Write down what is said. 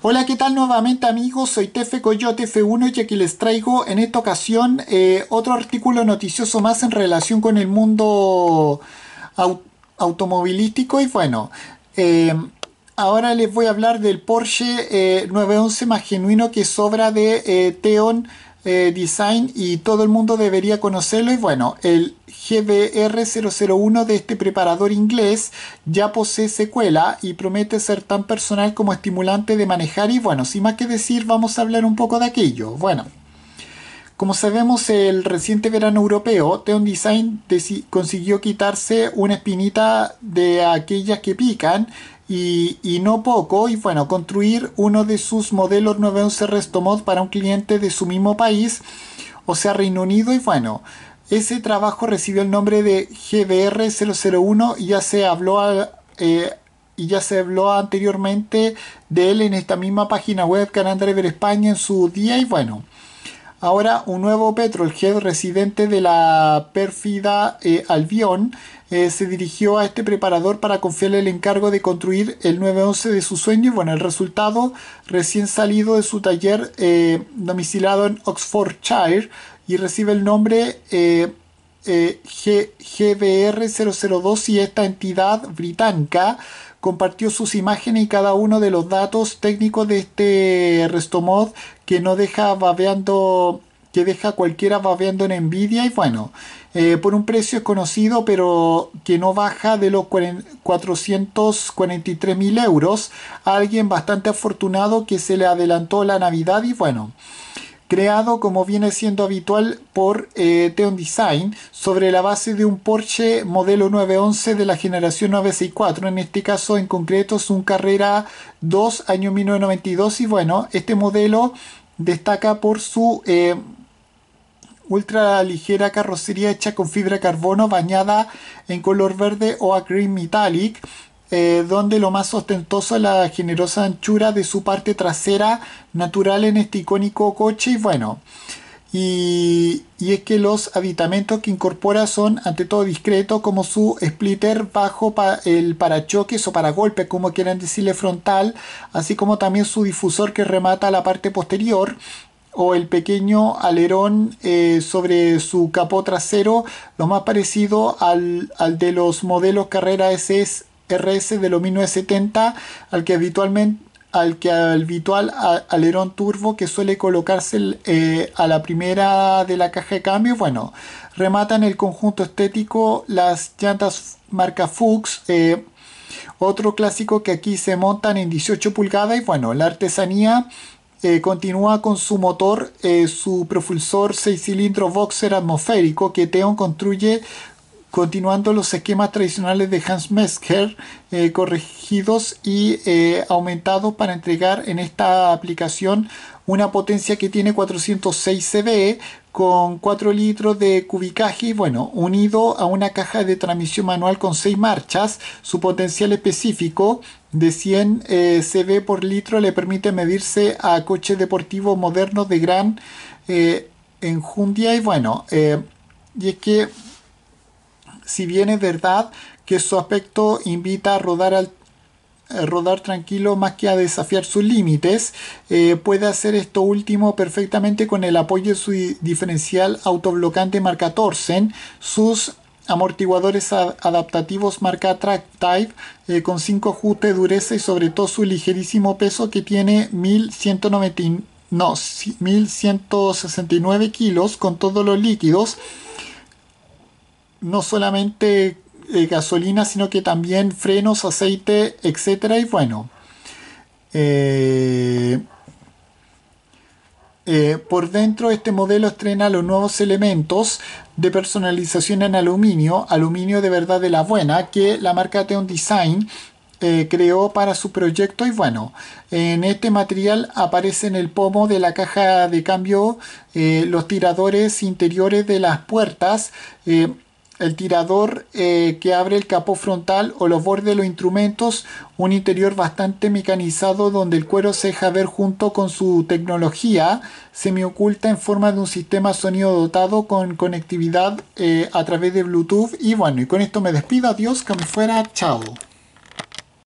Hola, ¿qué tal nuevamente amigos? Soy Tefe Coyote F1 y aquí les traigo en esta ocasión eh, otro artículo noticioso más en relación con el mundo automovilístico y bueno, eh, ahora les voy a hablar del Porsche 911 eh, más genuino que sobra de Teon. Eh, design y todo el mundo debería conocerlo. Y bueno, el GBR001 de este preparador inglés ya posee secuela y promete ser tan personal como estimulante de manejar. Y bueno, sin más que decir, vamos a hablar un poco de aquello. Bueno. Como sabemos, el reciente verano europeo, Teon Design consiguió quitarse una espinita de aquellas que pican y, no poco, y bueno, construir uno de sus modelos 911 RestoMod para un cliente de su mismo país, o sea, Reino Unido, y bueno, ese trabajo recibió el nombre de GBR 001 y ya se habló eh, y ya se habló anteriormente de él en esta misma página web, Canal Driver España, en su día, y bueno. Ahora un nuevo petrolhead residente de la pérfida eh, Albion eh, se dirigió a este preparador para confiarle el encargo de construir el 911 de sueño. Y Bueno, el resultado, recién salido de su taller eh, domicilado en Oxfordshire y recibe el nombre eh, GBR002 y esta entidad británica compartió sus imágenes y cada uno de los datos técnicos de este RestoMod que no deja babeando que deja cualquiera babeando en envidia y bueno, eh, por un precio es conocido pero que no baja de los 443 mil euros a alguien bastante afortunado que se le adelantó la Navidad y bueno, creado como viene siendo habitual por eh, Teon Design sobre la base de un Porsche modelo 911 de la generación 964, en este caso en concreto es un Carrera 2 año 1992 y bueno, este modelo destaca por su eh, ultra ligera carrocería hecha con fibra carbono bañada en color verde o a green metallic eh, donde lo más ostentoso es la generosa anchura de su parte trasera natural en este icónico coche y bueno. Y, es que los aditamentos que incorpora son ante todo discretos como su splitter bajo el parachoques o golpes, como quieran decirle frontal así como también su difusor que remata la parte posterior o el pequeño alerón eh, sobre su capó trasero lo más parecido al, al de los modelos carrera SS RS de los 1970 al que habitualmente al que habitual alerón turbo que suele colocarse eh, a la primera de la caja de cambios bueno, rematan el conjunto estético las llantas marca Fuchs, eh, otro clásico que aquí se montan en 18 pulgadas y bueno, la artesanía eh, continúa con su motor, su propulsor 6 cilindros boxer atmosférico que Teon construye continuando los esquemas tradicionales de Hans Mesker... Eh, corregidos y eh, aumentados para entregar en esta aplicación una potencia que tiene 406 cv... con 4 litros de cubicaje bueno, unido a una caja de transmisión manual con 6 marchas, su potencial específico de 100 eh, cv por litro le permite medirse a coches deportivos modernos de gran enjundia y bueno, y es que si bien es verdad que su aspecto invita a rodar al rodar tranquilo más que a desafiar sus límites, eh, puede hacer esto último perfectamente con el apoyo de su diferencial autoblocante marca Torsen, sus amortiguadores adaptativos marca Track Type eh, con 5 ajustes de dureza y sobre todo su ligerísimo peso que tiene 1169 kilos con todos los líquidos no solamente eh, gasolina, sino que también frenos, aceite, etc. Y bueno, eh, eh, por dentro este modelo estrena los nuevos elementos de personalización en aluminio, aluminio de verdad de la buena, que la marca Teon Design creó para su proyecto y bueno, en este material aparecen en el pomo de la caja de cambio los tiradores interiores de las puertas, el tirador eh, que abre el capó frontal o los bordes de los instrumentos, un interior bastante mecanizado donde el cuero se deja ver junto con su tecnología oculta en forma de un sistema sonido dotado con conectividad eh, a través de Bluetooth y bueno, y con esto me despido, adiós, que me fuera, chao.